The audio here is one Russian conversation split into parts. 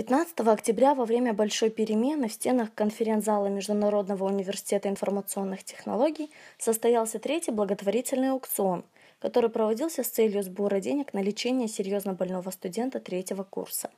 15 октября во время большой перемены в стенах конференц-зала Международного университета информационных технологий состоялся третий благотворительный аукцион, который проводился с целью сбора денег на лечение серьезно больного студента третьего курса.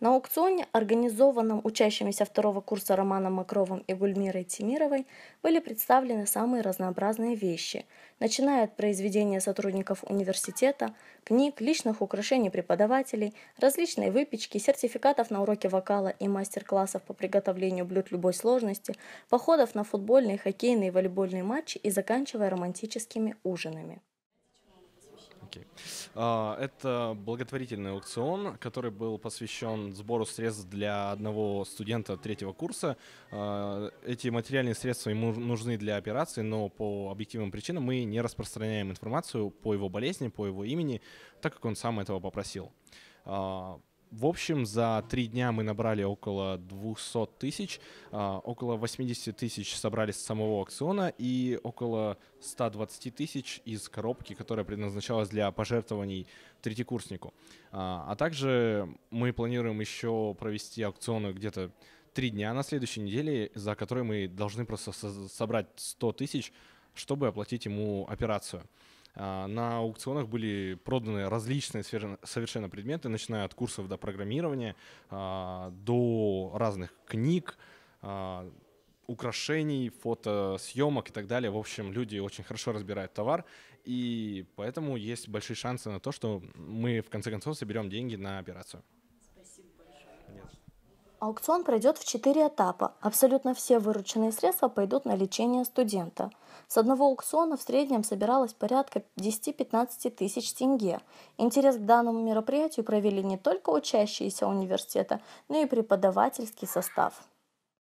На аукционе, организованном учащимися второго курса Романом Макровым и Гульмирой Тимировой, были представлены самые разнообразные вещи, начиная от произведения сотрудников университета, книг, личных украшений преподавателей, различной выпечки, сертификатов на уроки вокала и мастер-классов по приготовлению блюд любой сложности, походов на футбольные, хоккейные и волейбольные матчи и заканчивая романтическими ужинами. Окей. А, это благотворительный аукцион, который был посвящен сбору средств для одного студента третьего курса. А, эти материальные средства ему нужны для операции, но по объективным причинам мы не распространяем информацию по его болезни, по его имени, так как он сам этого попросил. А, в общем, за три дня мы набрали около 200 тысяч, а, около 80 тысяч собрали с самого аукциона и около 120 тысяч из коробки, которая предназначалась для пожертвований третьекурснику. А, а также мы планируем еще провести аукционы где-то три дня на следующей неделе, за которые мы должны просто собрать 100 тысяч, чтобы оплатить ему операцию. А, на аукционах были проданы различные совершенно предметы, начиная от курсов до программирования, а, до разных книг, а, украшений, фотосъемок и так далее. В общем, люди очень хорошо разбирают товар, и поэтому есть большие шансы на то, что мы в конце концов соберем деньги на операцию. Аукцион пройдет в четыре этапа. Абсолютно все вырученные средства пойдут на лечение студента. С одного аукциона в среднем собиралось порядка 10-15 тысяч тенге. Интерес к данному мероприятию провели не только учащиеся университета, но и преподавательский состав.